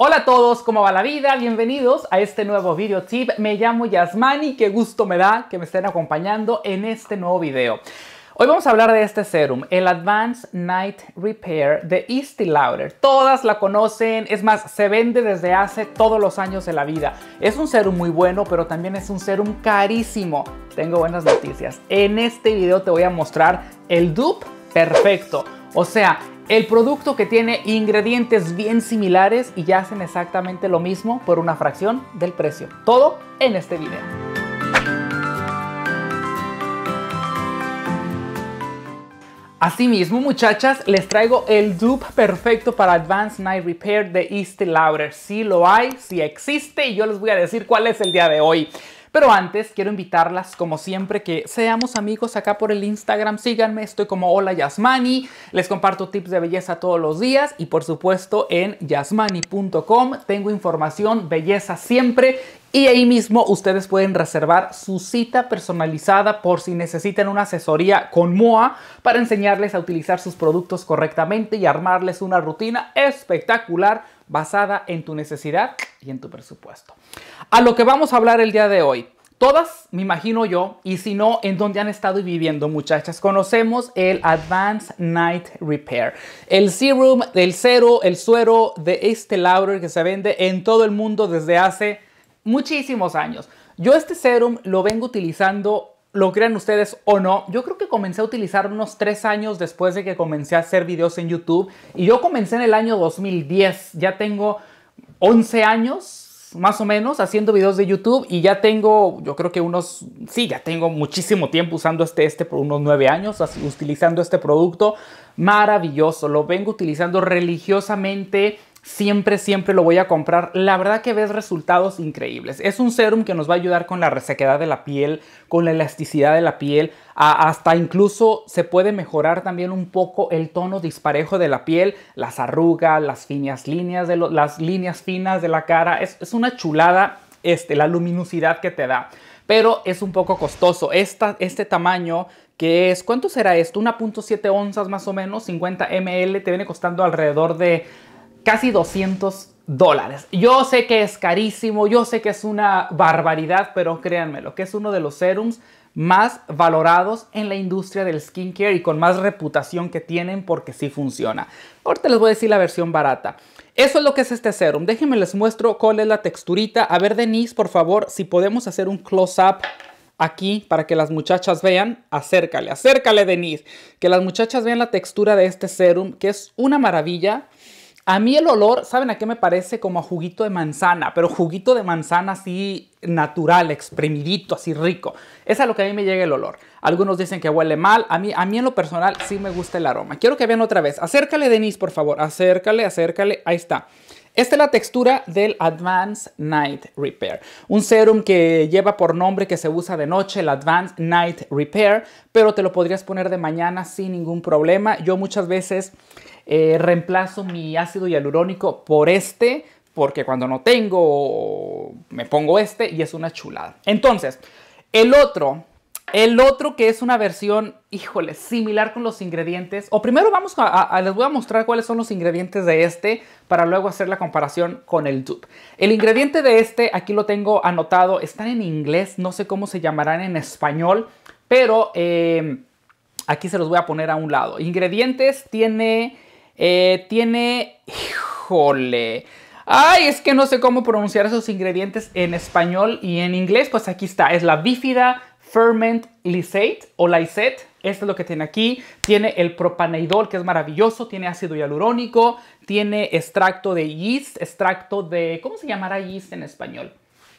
Hola a todos, ¿cómo va la vida? Bienvenidos a este nuevo video tip. Me llamo Yasmani, qué gusto me da que me estén acompañando en este nuevo video. Hoy vamos a hablar de este serum, el Advanced Night Repair de Estée Lauder. Todas la conocen, es más, se vende desde hace todos los años de la vida. Es un serum muy bueno, pero también es un serum carísimo. Tengo buenas noticias. En este video te voy a mostrar el dupe perfecto. O sea, el producto que tiene ingredientes bien similares y ya hacen exactamente lo mismo por una fracción del precio. Todo en este video. Asimismo, muchachas, les traigo el dupe perfecto para Advanced Night Repair de East Lauder. Si lo hay, si existe y yo les voy a decir cuál es el día de hoy. Pero antes quiero invitarlas como siempre que seamos amigos acá por el Instagram, síganme, estoy como hola Yasmani, les comparto tips de belleza todos los días y por supuesto en yasmani.com tengo información, belleza siempre y ahí mismo ustedes pueden reservar su cita personalizada por si necesitan una asesoría con MOA para enseñarles a utilizar sus productos correctamente y armarles una rutina espectacular basada en tu necesidad y en tu presupuesto. A lo que vamos a hablar el día de hoy. Todas, me imagino yo, y si no, en dónde han estado viviendo, muchachas. Conocemos el Advanced Night Repair, el serum, del cero, el suero de este Lauder que se vende en todo el mundo desde hace muchísimos años. Yo este serum lo vengo utilizando lo crean ustedes o no, yo creo que comencé a utilizar unos tres años después de que comencé a hacer videos en YouTube. Y yo comencé en el año 2010. Ya tengo 11 años más o menos haciendo videos de YouTube y ya tengo, yo creo que unos, sí, ya tengo muchísimo tiempo usando este, este, por unos nueve años, así, utilizando este producto maravilloso. Lo vengo utilizando religiosamente siempre, siempre lo voy a comprar. La verdad que ves resultados increíbles. Es un serum que nos va a ayudar con la resequedad de la piel, con la elasticidad de la piel, hasta incluso se puede mejorar también un poco el tono disparejo de la piel, las arrugas, las finas líneas las líneas finas de la cara. Es, una chulada este, la luminosidad que te da. Pero es un poco costoso. Esta, este tamaño que es, ¿cuánto será esto? 1.7 onzas más o menos, 50 ml, te viene costando alrededor de casi 200 dólares. Yo sé que es carísimo, yo sé que es una barbaridad, pero créanme, que es uno de los serums más valorados en la industria del skincare y con más reputación que tienen porque sí funciona. Ahorita les voy a decir la versión barata. Eso es lo que es este serum. Déjenme les muestro cuál es la texturita. A ver, Denise, por favor, si podemos hacer un close-up aquí para que las muchachas vean. Acércale, acércale, Denise. Que las muchachas vean la textura de este serum, que es una maravilla. A mí el olor, ¿saben a qué me parece? Como a juguito de manzana, pero juguito de manzana así natural, exprimidito, así rico. Es a lo que a mí me llega el olor. Algunos dicen que huele mal, a mí, a mí en lo personal sí me gusta el aroma. Quiero que vean otra vez. Acércale, Denise, por favor. Acércale, acércale. Ahí está. Esta es la textura del Advanced Night Repair, un serum que lleva por nombre que se usa de noche, el Advanced Night Repair, pero te lo podrías poner de mañana sin ningún problema. Yo muchas veces eh, reemplazo mi ácido hialurónico por este, porque cuando no tengo me pongo este y es una chulada. Entonces, el otro el otro que es una versión, híjole, similar con los ingredientes. O primero vamos a, les voy a mostrar cuáles son los ingredientes de este para luego hacer la comparación con el dupe. El ingrediente de este, aquí lo tengo anotado, están en inglés, no sé cómo se llamarán en español, pero eh, aquí se los voy a poner a un lado. Ingredientes tiene, eh, tiene, híjole. Ay, es que no sé cómo pronunciar esos ingredientes en español y en inglés, pues aquí está, es la bífida Ferment Lysate o Lysate. Esto es lo que tiene aquí. Tiene el propaneidol, que es maravilloso. Tiene ácido hialurónico. Tiene extracto de yeast, extracto de... ¿Cómo se llamará yeast en español?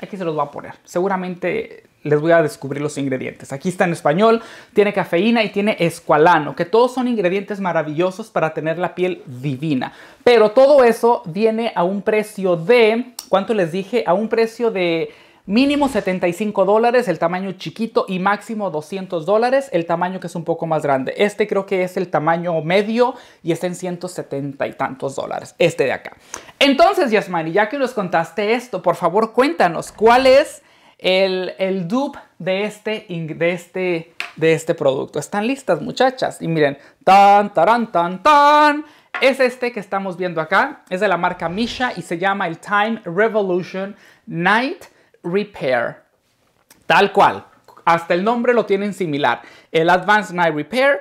Aquí se los voy a poner. Seguramente les voy a descubrir los ingredientes. Aquí está en español, tiene cafeína y tiene escualano, que todos son ingredientes maravillosos para tener la piel divina. Pero todo eso viene a un precio de, ¿cuánto les dije? A un precio de Mínimo 75 dólares el tamaño chiquito y máximo 200 dólares el tamaño que es un poco más grande. Este creo que es el tamaño medio y está en 170 y tantos dólares, este de acá. Entonces, Yasmani, ya que nos contaste esto, por favor cuéntanos cuál es el, el dupe de este, de, este, de este producto. ¿Están listas, muchachas? Y miren, tan, tan, tan, tan. Es este que estamos viendo acá, es de la marca Misha y se llama el Time Revolution Night Repair. Tal cual. Hasta el nombre lo tienen similar. El Advanced Night Repair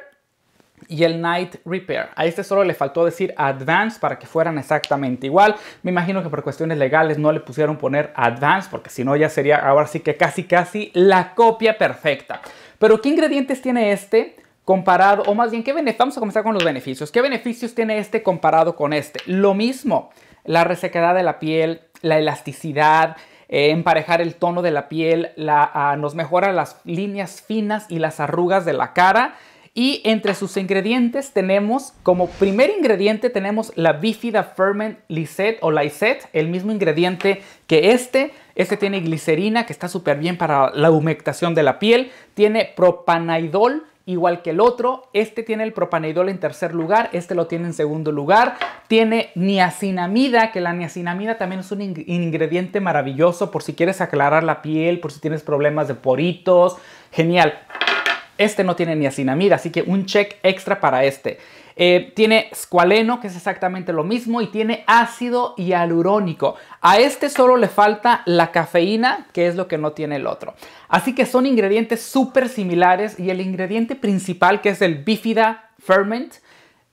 y el Night Repair. A este solo le faltó decir Advance para que fueran exactamente igual. Me imagino que por cuestiones legales no le pusieron poner Advance porque si no ya sería ahora sí que casi casi la copia perfecta. Pero ¿qué ingredientes tiene este? Comparado, o más bien, ¿qué vamos a comenzar con los beneficios. ¿Qué beneficios tiene este comparado con este? Lo mismo, la resequedad de la piel, la elasticidad, eh, emparejar el tono de la piel, ah, nos mejora las líneas finas y las arrugas de la cara. Y entre sus ingredientes tenemos, como primer ingrediente tenemos la Bifida Ferment Lyset o Lyset, el mismo ingrediente que este. Este tiene glicerina que está súper bien para la humectación de la piel. Tiene propanaidol, igual que el otro. Este tiene el propaneidol en tercer lugar, este lo tiene en segundo lugar. Tiene niacinamida, que la niacinamida también es un ingrediente maravilloso por si quieres aclarar la piel, por si tienes problemas de poritos. Genial. Este no tiene niacinamida, así que un check extra para este. Eh, tiene squaleno, que es exactamente lo mismo, y tiene ácido hialurónico. A este solo le falta la cafeína, que es lo que no tiene el otro. Así que son ingredientes súper similares y el ingrediente principal, que es el bifida ferment,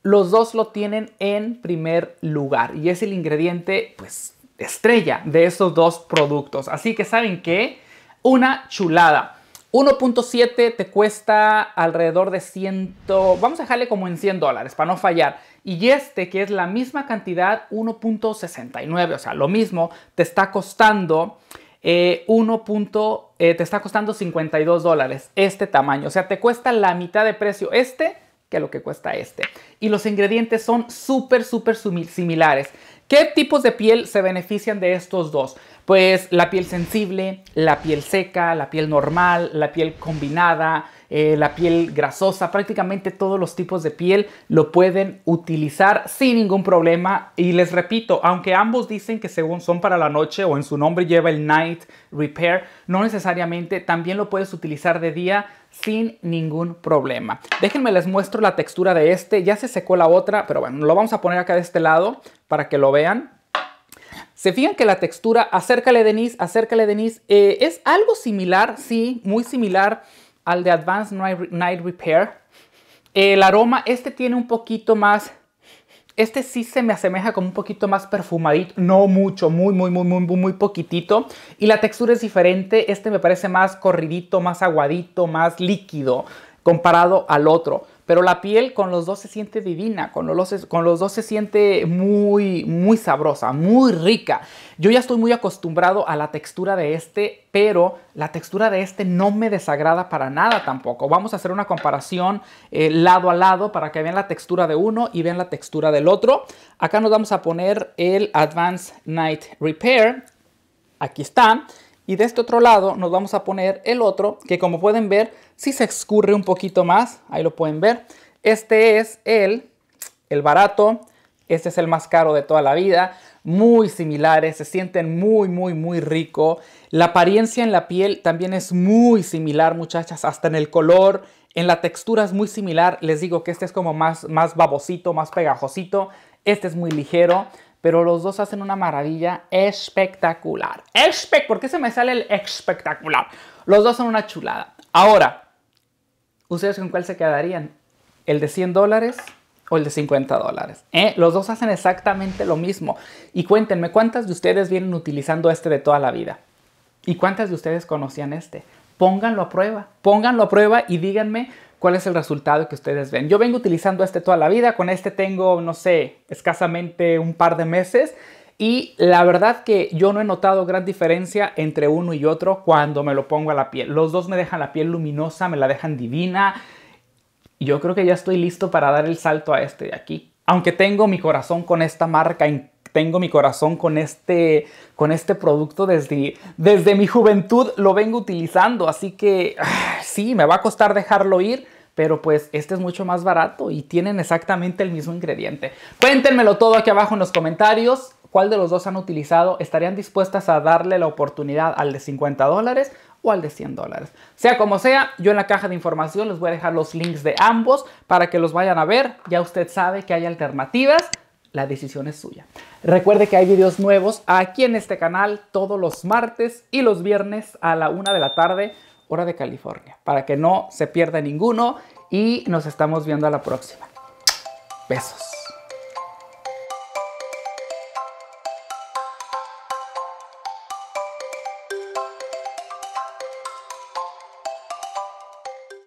los dos lo tienen en primer lugar y es el ingrediente, pues, estrella de esos dos productos. Así que, ¿saben qué? Una chulada. 1.7 te cuesta alrededor de 100, vamos a dejarle como en 100 dólares para no fallar. Y este, que es la misma cantidad, 1.69, o sea, lo mismo, te está costando 1. Eh, eh, te está costando 52 dólares este tamaño. O sea, te cuesta la mitad de precio este que lo que cuesta este. Y los ingredientes son súper, súper similares. ¿Qué tipos de piel se benefician de estos dos? pues la piel sensible, la piel seca, la piel normal, la piel combinada, eh, la piel grasosa, prácticamente todos los tipos de piel lo pueden utilizar sin ningún problema. Y les repito, aunque ambos dicen que según son para la noche o en su nombre lleva el Night Repair, no necesariamente, también lo puedes utilizar de día sin ningún problema. Déjenme les muestro la textura de este, ya se secó la otra, pero bueno, lo vamos a poner acá de este lado para que lo vean. Se fijan que la textura, acércale Denise, acércale Denise, eh, es algo similar, sí, muy similar al de Advanced Night Repair. El aroma, este tiene un poquito más, este sí se me asemeja como un poquito más perfumadito, no mucho, muy, muy, muy, muy, muy poquitito. Y la textura es diferente, este me parece más corridito, más aguadito, más líquido comparado al otro. Pero la piel con los dos se siente divina, con los, con los dos se siente muy, muy sabrosa, muy rica. Yo ya estoy muy acostumbrado a la textura de este, pero la textura de este no me desagrada para nada tampoco. Vamos a hacer una comparación eh, lado a lado para que vean la textura de uno y vean la textura del otro. Acá nos vamos a poner el Advanced Night Repair. Aquí está y de este otro lado nos vamos a poner el otro que como pueden ver si sí se escurre un poquito más, ahí lo pueden ver. Este es el, el barato, este es el más caro de toda la vida, muy similares, se sienten muy, muy, muy rico. La apariencia en la piel también es muy similar, muchachas, hasta en el color, en la textura es muy similar. Les digo que este es como más, más babosito, más pegajosito. Este es muy ligero pero los dos hacen una maravilla espectacular. ¿por qué se me sale el espectacular? Los dos son una chulada. Ahora, ¿ustedes con cuál se quedarían? ¿El de 100 dólares o el de 50 dólares? ¿Eh? Los dos hacen exactamente lo mismo. Y cuéntenme, ¿cuántas de ustedes vienen utilizando este de toda la vida? ¿Y cuántas de ustedes conocían este? Pónganlo a prueba, pónganlo a prueba y díganme cuál es el resultado que ustedes ven. Yo vengo utilizando este toda la vida, con este tengo, no sé, escasamente un par de meses y la verdad que yo no he notado gran diferencia entre uno y otro cuando me lo pongo a la piel. Los dos me dejan la piel luminosa, me la dejan divina. yo creo que ya estoy listo para dar el salto a este de aquí. Aunque tengo mi corazón con esta marca en tengo mi corazón con este, con este producto desde, desde mi juventud, lo vengo utilizando, así que ah, sí, me va a costar dejarlo ir, pero pues este es mucho más barato y tienen exactamente el mismo ingrediente. Cuéntenmelo todo aquí abajo en los comentarios. ¿Cuál de los dos han utilizado? ¿Estarían dispuestas a darle la oportunidad al de 50 dólares o al de 100 dólares? Sea como sea, yo en la caja de información les voy a dejar los links de ambos para que los vayan a ver. Ya usted sabe que hay alternativas. La decisión es suya. Recuerde que hay videos nuevos aquí en este canal todos los martes y los viernes a la una de la tarde, hora de California, para que no se pierda ninguno y nos estamos viendo a la próxima. Besos.